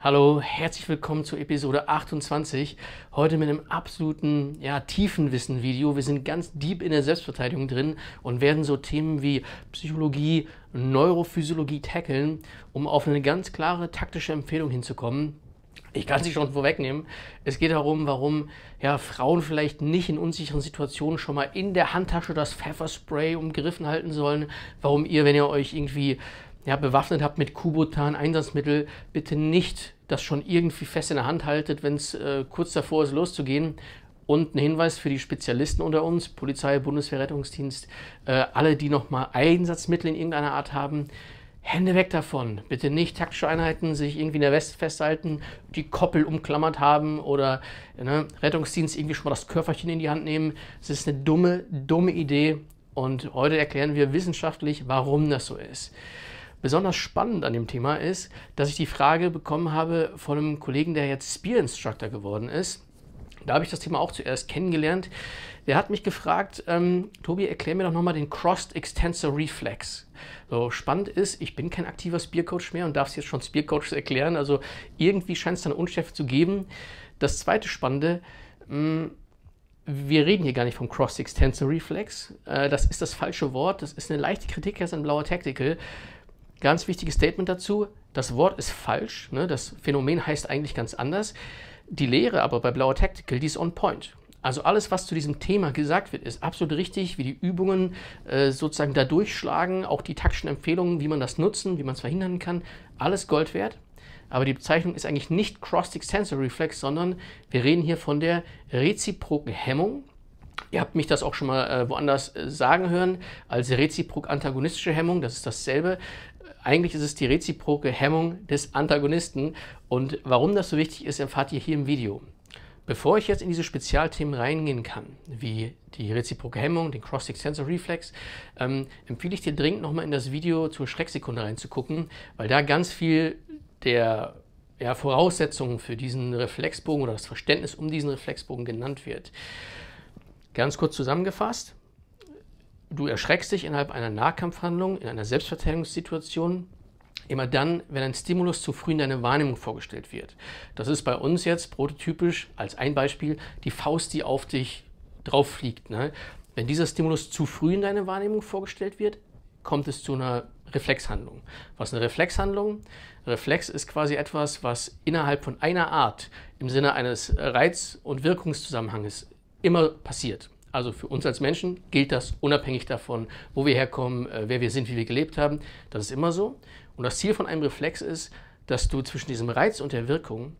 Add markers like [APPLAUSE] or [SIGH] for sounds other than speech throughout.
Hallo, herzlich willkommen zur Episode 28. Heute mit einem absoluten ja, Tiefenwissen-Video. Wir sind ganz deep in der Selbstverteidigung drin und werden so Themen wie Psychologie, Neurophysiologie tackeln, um auf eine ganz klare taktische Empfehlung hinzukommen. Ich kann sie schon vorwegnehmen. Es geht darum, warum ja, Frauen vielleicht nicht in unsicheren Situationen schon mal in der Handtasche das Pfefferspray umgriffen halten sollen. Warum ihr, wenn ihr euch irgendwie ja, bewaffnet habt mit Kubotan, Einsatzmittel, bitte nicht das schon irgendwie fest in der Hand haltet, wenn es äh, kurz davor ist, loszugehen. Und ein Hinweis für die Spezialisten unter uns, Polizei, Bundeswehr, Rettungsdienst, äh, alle, die nochmal Einsatzmittel in irgendeiner Art haben, Hände weg davon. Bitte nicht taktische Einheiten sich irgendwie in der Weste festhalten, die Koppel umklammert haben oder ne, Rettungsdienst irgendwie schon mal das Körperchen in die Hand nehmen. Es ist eine dumme, dumme Idee. Und heute erklären wir wissenschaftlich, warum das so ist besonders spannend an dem Thema ist, dass ich die Frage bekommen habe von einem Kollegen, der jetzt Spear Instructor geworden ist. Da habe ich das Thema auch zuerst kennengelernt. Der hat mich gefragt, ähm, Tobi, erklär mir doch nochmal den Crossed Extensor Reflex. So spannend ist, ich bin kein aktiver Spearcoach mehr und darf es jetzt schon Spearcoaches erklären. Also irgendwie scheint es dann eine Unschärfe zu geben. Das zweite Spannende, mh, mm, wir reden hier gar nicht vom Crossed Extensor Reflex. Äh, das ist das falsche Wort. Das ist eine leichte Kritik das ist ein Blauer Tactical. Ganz wichtiges Statement dazu, das Wort ist falsch, ne? das Phänomen heißt eigentlich ganz anders. Die Lehre aber bei Blauer Tactical, die ist on point. Also alles, was zu diesem Thema gesagt wird, ist absolut richtig, wie die Übungen äh, sozusagen da durchschlagen, auch die taktischen Empfehlungen, wie man das nutzen, wie man es verhindern kann, alles Gold wert. Aber die Bezeichnung ist eigentlich nicht cross Crostic Sensor Reflex, sondern wir reden hier von der reziproken Hemmung. Ihr habt mich das auch schon mal äh, woanders äh, sagen hören, als reziprok-antagonistische Hemmung, das ist dasselbe eigentlich ist es die reziproke Hemmung des Antagonisten. Und warum das so wichtig ist, erfahrt ihr hier im Video. Bevor ich jetzt in diese Spezialthemen reingehen kann, wie die reziproke Hemmung, den Cross-Six-Sensor Reflex, ähm, empfehle ich dir dringend nochmal in das Video zur Schrecksekunde reinzugucken, weil da ganz viel der ja, Voraussetzungen für diesen Reflexbogen oder das Verständnis um diesen Reflexbogen genannt wird. Ganz kurz zusammengefasst, du erschreckst dich innerhalb einer Nahkampfhandlung, in einer Selbstverteidigungssituation immer dann, wenn ein Stimulus zu früh in deine Wahrnehmung vorgestellt wird. Das ist bei uns jetzt prototypisch als ein Beispiel die Faust, die auf dich drauf fliegt. Ne? Wenn dieser Stimulus zu früh in deine Wahrnehmung vorgestellt wird, kommt es zu einer Reflexhandlung. Was ist eine Reflexhandlung? Reflex ist quasi etwas, was innerhalb von einer Art im Sinne eines Reiz- und Wirkungszusammenhanges immer passiert. Also für uns als Menschen gilt das unabhängig davon, wo wir herkommen, äh, wer wir sind, wie wir gelebt haben. Das ist immer so. Und das Ziel von einem Reflex ist, dass du zwischen diesem Reiz und der Wirkung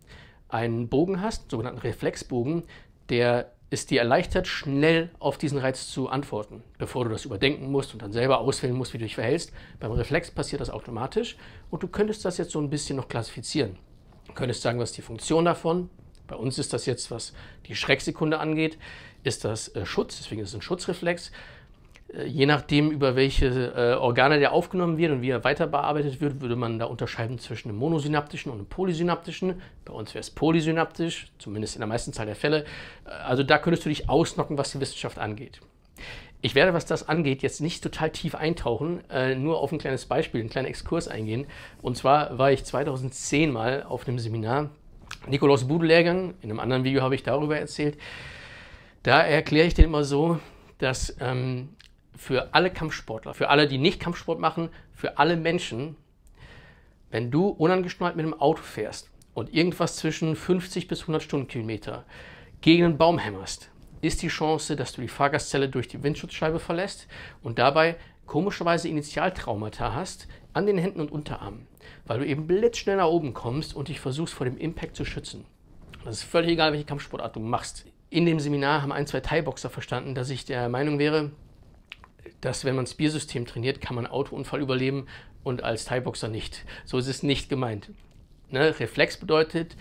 einen Bogen hast, einen sogenannten Reflexbogen, der es dir erleichtert, schnell auf diesen Reiz zu antworten, bevor du das überdenken musst und dann selber auswählen musst, wie du dich verhältst. Beim Reflex passiert das automatisch und du könntest das jetzt so ein bisschen noch klassifizieren. Du könntest sagen, was ist die Funktion davon, bei uns ist das jetzt, was die Schrecksekunde angeht, ist das äh, Schutz, deswegen ist es ein Schutzreflex. Äh, je nachdem, über welche äh, Organe der aufgenommen wird und wie er weiter bearbeitet wird, würde man da unterscheiden zwischen einem monosynaptischen und einem polysynaptischen. Bei uns wäre es polysynaptisch, zumindest in der meisten Zahl der Fälle. Äh, also da könntest du dich ausnocken, was die Wissenschaft angeht. Ich werde, was das angeht, jetzt nicht total tief eintauchen, äh, nur auf ein kleines Beispiel, einen kleinen Exkurs eingehen. Und zwar war ich 2010 mal auf einem Seminar Nikolaus Budel-Lehrgang, in einem anderen Video habe ich darüber erzählt, da erkläre ich den immer so, dass ähm, für alle Kampfsportler, für alle, die nicht Kampfsport machen, für alle Menschen, wenn du unangeschnallt mit einem Auto fährst und irgendwas zwischen 50 bis 100 Stundenkilometer gegen einen Baum hämmerst, ist die Chance, dass du die Fahrgastzelle durch die Windschutzscheibe verlässt und dabei komischerweise Initialtraumata hast an den Händen und Unterarmen, weil du eben blitzschnell nach oben kommst und dich versuchst vor dem Impact zu schützen. Das ist völlig egal, welche Kampfsportart du machst. In dem Seminar haben ein, zwei Thai-Boxer verstanden, dass ich der Meinung wäre, dass wenn man das Biersystem trainiert, kann man Autounfall überleben und als Thai-Boxer nicht. So ist es nicht gemeint. Ne? Reflex bedeutet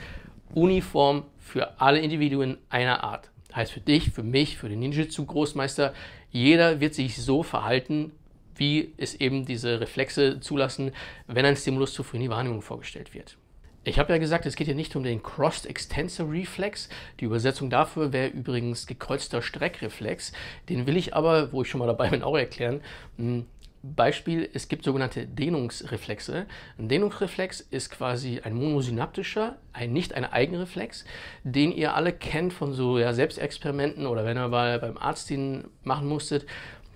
Uniform für alle Individuen einer Art. Heißt für dich, für mich, für den Ninjutsu-Großmeister, jeder wird sich so verhalten, wie es eben diese Reflexe zulassen, wenn ein Stimulus zu früh in die Wahrnehmung vorgestellt wird. Ich habe ja gesagt, es geht hier nicht um den Crossed Extensor Reflex. Die Übersetzung dafür wäre übrigens gekreuzter Streckreflex. Den will ich aber, wo ich schon mal dabei bin, auch erklären. Hm, Beispiel, es gibt sogenannte Dehnungsreflexe. Ein Dehnungsreflex ist quasi ein monosynaptischer, ein, nicht ein Eigenreflex, den ihr alle kennt von so ja, Selbstexperimenten oder wenn ihr mal beim Arzt den machen musstet,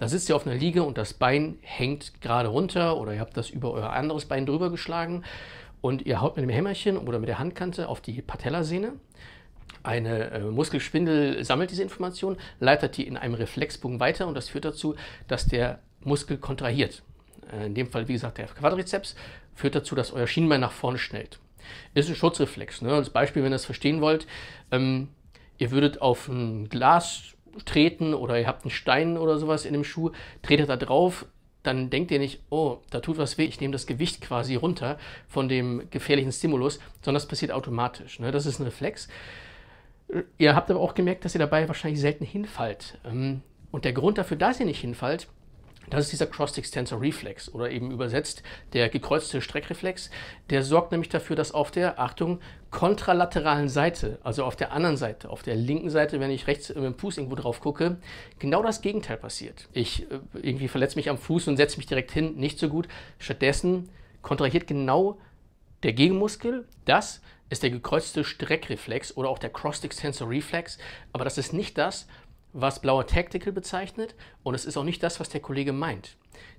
da sitzt ihr auf einer Liege und das Bein hängt gerade runter oder ihr habt das über euer anderes Bein drüber geschlagen und ihr haut mit dem Hämmerchen oder mit der Handkante auf die Patellasehne. Eine äh, Muskelspindel sammelt diese Information, leitet die in einem Reflexbogen weiter und das führt dazu, dass der Muskel kontrahiert. Äh, in dem Fall, wie gesagt, der Quadrizeps führt dazu, dass euer Schienbein nach vorne schnellt. Ist ein Schutzreflex. Ne? Als Beispiel, wenn ihr das verstehen wollt, ähm, ihr würdet auf ein Glas treten oder ihr habt einen Stein oder sowas in dem Schuh, tretet da drauf, dann denkt ihr nicht, oh, da tut was weh, ich nehme das Gewicht quasi runter von dem gefährlichen Stimulus, sondern das passiert automatisch. Ne? Das ist ein Reflex. Ihr habt aber auch gemerkt, dass ihr dabei wahrscheinlich selten hinfallt. Ähm, und der Grund dafür, dass ihr nicht hinfallt, das ist dieser Cross-Extensor Reflex oder eben übersetzt der gekreuzte Streckreflex. Der sorgt nämlich dafür, dass auf der, Achtung, kontralateralen Seite, also auf der anderen Seite, auf der linken Seite, wenn ich rechts mit dem Fuß irgendwo drauf gucke, genau das Gegenteil passiert. Ich äh, irgendwie verletze mich am Fuß und setze mich direkt hin, nicht so gut. Stattdessen kontrahiert genau der Gegenmuskel, das ist der gekreuzte Streckreflex oder auch der Cross-Extensor Reflex, aber das ist nicht das, was blauer Tactical bezeichnet und es ist auch nicht das, was der Kollege meint.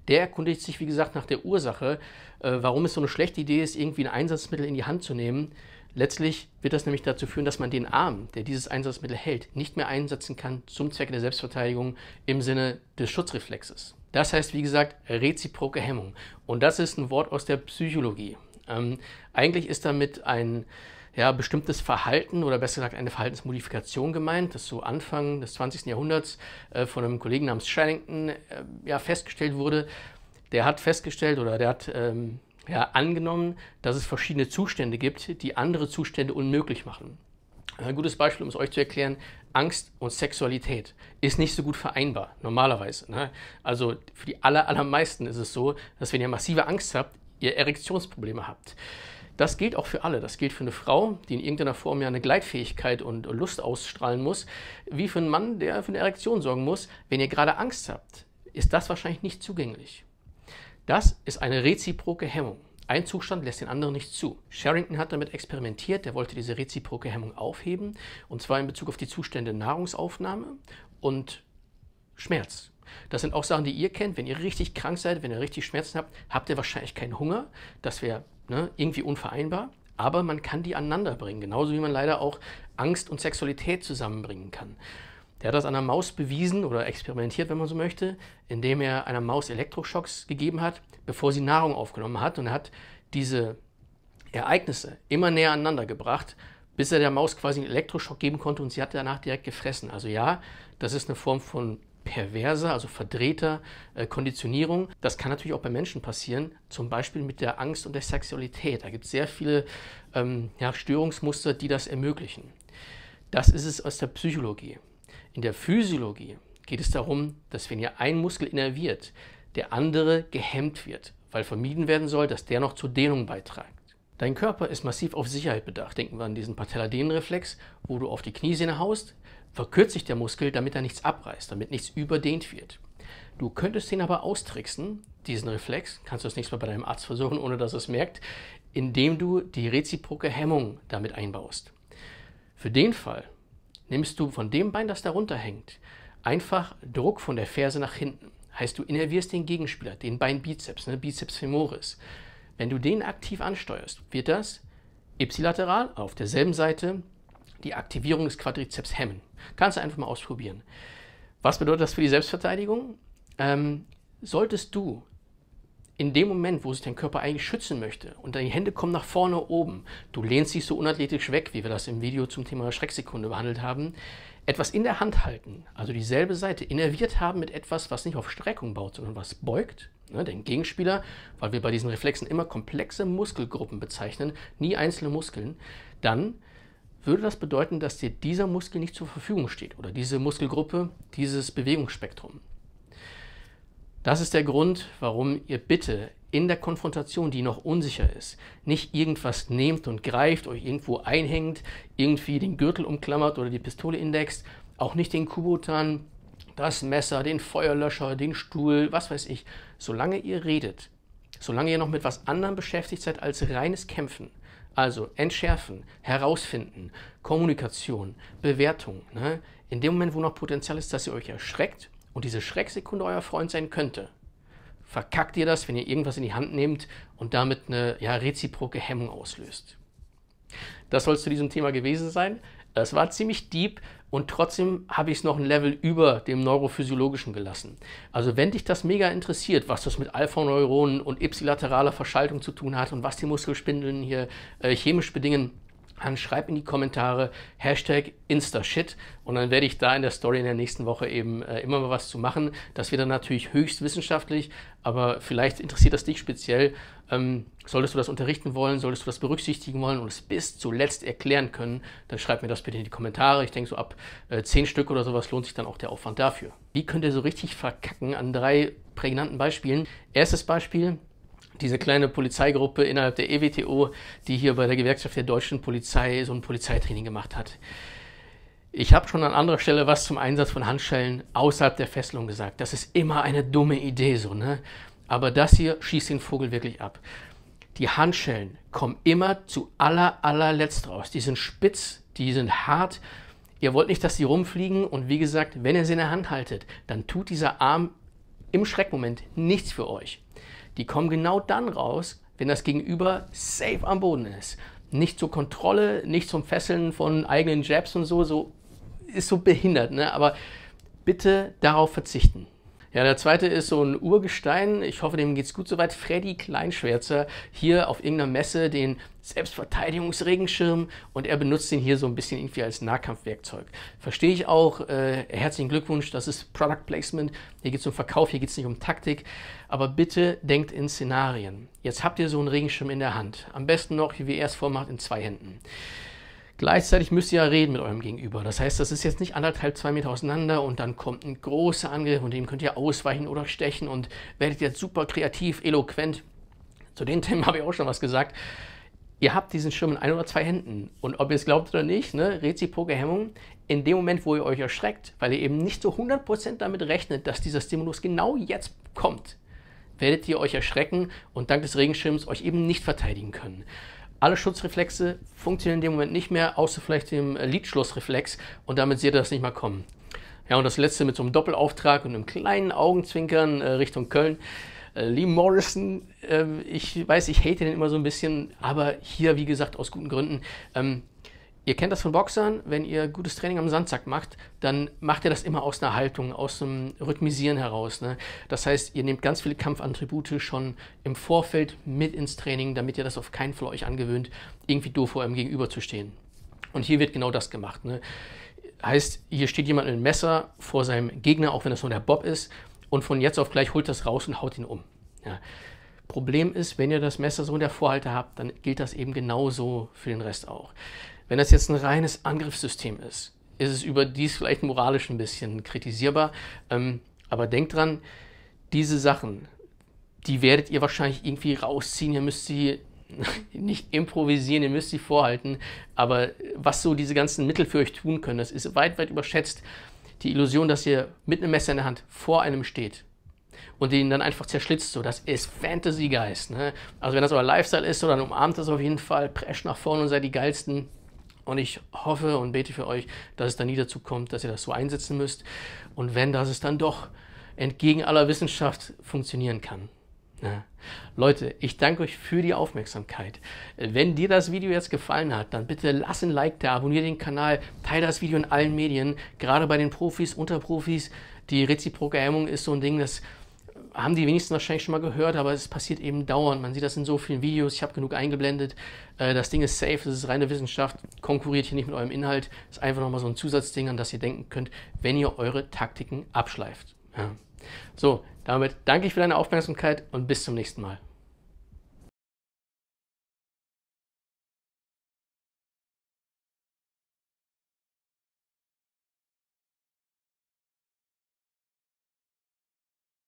Der erkundigt sich, wie gesagt, nach der Ursache, äh, warum es so eine schlechte Idee ist, irgendwie ein Einsatzmittel in die Hand zu nehmen. Letztlich wird das nämlich dazu führen, dass man den Arm, der dieses Einsatzmittel hält, nicht mehr einsetzen kann zum Zwecke der Selbstverteidigung im Sinne des Schutzreflexes. Das heißt, wie gesagt, reziproke Hemmung. Und das ist ein Wort aus der Psychologie. Ähm, eigentlich ist damit ein ja, bestimmtes Verhalten oder besser gesagt eine Verhaltensmodifikation gemeint, das so Anfang des 20. Jahrhunderts äh, von einem Kollegen namens Sherrington äh, ja, festgestellt wurde. Der hat festgestellt oder der hat ähm, ja, angenommen, dass es verschiedene Zustände gibt, die andere Zustände unmöglich machen. Ein gutes Beispiel, um es euch zu erklären, Angst und Sexualität ist nicht so gut vereinbar, normalerweise. Ne? Also für die aller, allermeisten ist es so, dass wenn ihr massive Angst habt, ihr Erektionsprobleme habt. Das gilt auch für alle. Das gilt für eine Frau, die in irgendeiner Form ja eine Gleitfähigkeit und Lust ausstrahlen muss, wie für einen Mann, der für eine Erektion sorgen muss. Wenn ihr gerade Angst habt, ist das wahrscheinlich nicht zugänglich. Das ist eine reziproke Hemmung. Ein Zustand lässt den anderen nicht zu. Sherrington hat damit experimentiert, er wollte diese reziproke Hemmung aufheben, und zwar in Bezug auf die Zustände Nahrungsaufnahme und Schmerz, das sind auch Sachen, die ihr kennt. Wenn ihr richtig krank seid, wenn ihr richtig Schmerzen habt, habt ihr wahrscheinlich keinen Hunger. Das wäre ne, irgendwie unvereinbar. Aber man kann die aneinander bringen, genauso wie man leider auch Angst und Sexualität zusammenbringen kann. Der hat das an einer Maus bewiesen oder experimentiert, wenn man so möchte, indem er einer Maus Elektroschocks gegeben hat, bevor sie Nahrung aufgenommen hat und er hat diese Ereignisse immer näher aneinander gebracht, bis er der Maus quasi einen Elektroschock geben konnte und sie hat danach direkt gefressen. Also ja, das ist eine Form von perverser, also verdrehter äh, Konditionierung. Das kann natürlich auch bei Menschen passieren, zum Beispiel mit der Angst und der Sexualität. Da gibt es sehr viele ähm, ja, Störungsmuster, die das ermöglichen. Das ist es aus der Psychologie. In der Physiologie geht es darum, dass wenn ihr ein Muskel innerviert, der andere gehemmt wird, weil vermieden werden soll, dass der noch zur Dehnung beiträgt. Dein Körper ist massiv auf Sicherheit bedacht. Denken wir an diesen Patelladenreflex, wo du auf die Kniesehne haust, verkürzt sich der Muskel, damit er nichts abreißt, damit nichts überdehnt wird. Du könntest ihn aber austricksen, diesen Reflex, kannst du das nächste Mal bei deinem Arzt versuchen, ohne dass es merkt, indem du die reziproke Hemmung damit einbaust. Für den Fall nimmst du von dem Bein, das darunter hängt, einfach Druck von der Ferse nach hinten. Heißt, du innervierst den Gegenspieler, den Beinbizeps, ne, Bizeps femoris. Wenn du den aktiv ansteuerst, wird das ipsilateral auf derselben Seite die Aktivierung des Quadrizeps hemmen. Kannst du einfach mal ausprobieren. Was bedeutet das für die Selbstverteidigung? Ähm, solltest du in dem Moment, wo sich dein Körper eigentlich schützen möchte und deine Hände kommen nach vorne oben, du lehnst dich so unathletisch weg, wie wir das im Video zum Thema Schrecksekunde behandelt haben, etwas in der Hand halten, also dieselbe Seite, innerviert haben mit etwas, was nicht auf Streckung baut, sondern was beugt, ne, den Gegenspieler, weil wir bei diesen Reflexen immer komplexe Muskelgruppen bezeichnen, nie einzelne Muskeln, dann würde das bedeuten, dass dir dieser Muskel nicht zur Verfügung steht oder diese Muskelgruppe, dieses Bewegungsspektrum. Das ist der Grund, warum ihr bitte in der Konfrontation, die noch unsicher ist, nicht irgendwas nehmt und greift, euch irgendwo einhängt, irgendwie den Gürtel umklammert oder die Pistole indext, auch nicht den Kubotan, das Messer, den Feuerlöscher, den Stuhl, was weiß ich. Solange ihr redet, solange ihr noch mit was anderem beschäftigt seid als reines Kämpfen, also entschärfen, herausfinden, Kommunikation, Bewertung. Ne? In dem Moment, wo noch Potenzial ist, dass ihr euch erschreckt und diese Schrecksekunde euer Freund sein könnte, verkackt ihr das, wenn ihr irgendwas in die Hand nehmt und damit eine ja, reziproke Hemmung auslöst. Das soll es zu diesem Thema gewesen sein. Das war ziemlich deep und trotzdem habe ich es noch ein Level über dem neurophysiologischen gelassen. Also wenn dich das mega interessiert, was das mit Alpha-Neuronen und ipsilateraler Verschaltung zu tun hat und was die Muskelspindeln hier äh, chemisch bedingen, dann schreib in die Kommentare Hashtag InstaShit und dann werde ich da in der Story in der nächsten Woche eben äh, immer mal was zu machen. Das wird dann natürlich höchst wissenschaftlich, aber vielleicht interessiert das dich speziell. Ähm, solltest du das unterrichten wollen, solltest du das berücksichtigen wollen und es bis zuletzt erklären können, dann schreib mir das bitte in die Kommentare. Ich denke, so ab äh, 10 Stück oder sowas lohnt sich dann auch der Aufwand dafür. Wie könnt ihr so richtig verkacken an drei prägnanten Beispielen? Erstes Beispiel, diese kleine Polizeigruppe innerhalb der EWTO, die hier bei der Gewerkschaft der deutschen Polizei so ein Polizeitraining gemacht hat. Ich habe schon an anderer Stelle was zum Einsatz von Handschellen außerhalb der Fesselung gesagt. Das ist immer eine dumme Idee so, ne? Aber das hier schießt den Vogel wirklich ab. Die Handschellen kommen immer zu aller allerletzt raus. Die sind spitz, die sind hart. Ihr wollt nicht, dass sie rumfliegen und wie gesagt, wenn ihr sie in der Hand haltet, dann tut dieser Arm im Schreckmoment nichts für euch die kommen genau dann raus, wenn das Gegenüber safe am Boden ist. Nicht zur Kontrolle, nicht zum Fesseln von eigenen Jabs und so, so ist so behindert, ne? aber bitte darauf verzichten. Ja, der zweite ist so ein Urgestein. Ich hoffe, dem geht's gut soweit. Freddy Kleinschwärzer hier auf irgendeiner Messe den Selbstverteidigungsregenschirm und er benutzt den hier so ein bisschen irgendwie als Nahkampfwerkzeug. Verstehe ich auch. Äh, herzlichen Glückwunsch, das ist Product Placement. Hier geht's um Verkauf, hier geht's nicht um Taktik. Aber bitte denkt in Szenarien. Jetzt habt ihr so einen Regenschirm in der Hand. Am besten noch, wie er es vormacht, in zwei Händen. Gleichzeitig müsst ihr ja reden mit eurem Gegenüber. Das heißt, das ist jetzt nicht anderthalb, zwei Meter auseinander und dann kommt ein großer Angriff und dem könnt ihr ausweichen oder stechen und werdet jetzt super kreativ, eloquent. Zu den [LAUGHS] Themen habe ich auch schon was gesagt. Ihr habt diesen Schirm in ein oder zwei Händen. Und ob ihr es glaubt oder nicht, ne, reziproke Hemmung, in dem Moment, wo ihr euch erschreckt, weil ihr eben nicht zu 100% damit rechnet, dass dieser Stimulus genau jetzt kommt, werdet ihr euch erschrecken und dank des Regenschirms euch eben nicht verteidigen können. Alle Schutzreflexe funktionieren in dem Moment nicht mehr, außer vielleicht dem äh, Lidschlussreflex und damit seht ihr das nicht mal kommen. Ja, und das letzte mit so einem Doppelauftrag und einem kleinen Augenzwinkern äh, Richtung Köln. Äh, Lee Morrison, äh, ich weiß, ich hate den immer so ein bisschen, aber hier, wie gesagt, aus guten Gründen. Ähm, Ihr kennt das von Boxern, wenn ihr gutes Training am Sandsack macht, dann macht ihr das immer aus einer Haltung, aus einem Rhythmisieren heraus. Ne? Das heißt, ihr nehmt ganz viele Kampfattribute schon im Vorfeld mit ins Training, damit ihr das auf keinen Fall euch angewöhnt, irgendwie doof vor eurem Gegenüber zu stehen. Und hier wird genau das gemacht. Ne? Heißt, hier steht jemand mit einem Messer vor seinem Gegner, auch wenn das nur der Bob ist, und von jetzt auf gleich holt das raus und haut ihn um. Ja. Problem ist, wenn ihr das Messer so in der Vorhalte habt, dann gilt das eben genauso für den Rest auch. Wenn das jetzt ein reines Angriffssystem ist, ist es überdies vielleicht moralisch ein bisschen kritisierbar. Ähm, aber denkt dran, diese Sachen, die werdet ihr wahrscheinlich irgendwie rausziehen. Ihr müsst sie [LAUGHS] nicht improvisieren, ihr müsst sie vorhalten. Aber was so diese ganzen Mittel für euch tun können, das ist weit, weit überschätzt. Die Illusion, dass ihr mit einem Messer in der Hand vor einem steht und den dann einfach zerschlitzt, so das ist Fantasy-Geist. Ne? Also wenn das euer Lifestyle ist, so, dann umarmt das auf jeden Fall, prescht nach vorne und seid die geilsten. Und ich hoffe und bete für euch, dass es dann nie dazu kommt, dass ihr das so einsetzen müsst. Und wenn, das es dann doch entgegen aller Wissenschaft funktionieren kann. Ja. Leute, ich danke euch für die Aufmerksamkeit. Wenn dir das Video jetzt gefallen hat, dann bitte lass ein Like da, abonniere den Kanal, teile das Video in allen Medien, gerade bei den Profis, Unterprofis. Die reziproke Hemmung ist so ein Ding, das haben die wenigsten wahrscheinlich schon mal gehört, aber es passiert eben dauernd. Man sieht das in so vielen Videos, ich habe genug eingeblendet. Äh, das Ding ist safe, das ist reine Wissenschaft, konkurriert hier nicht mit eurem Inhalt. Das ist einfach nochmal so ein Zusatzding, an das ihr denken könnt, wenn ihr eure Taktiken abschleift. Ja. So, damit danke ich für deine Aufmerksamkeit und bis zum nächsten Mal.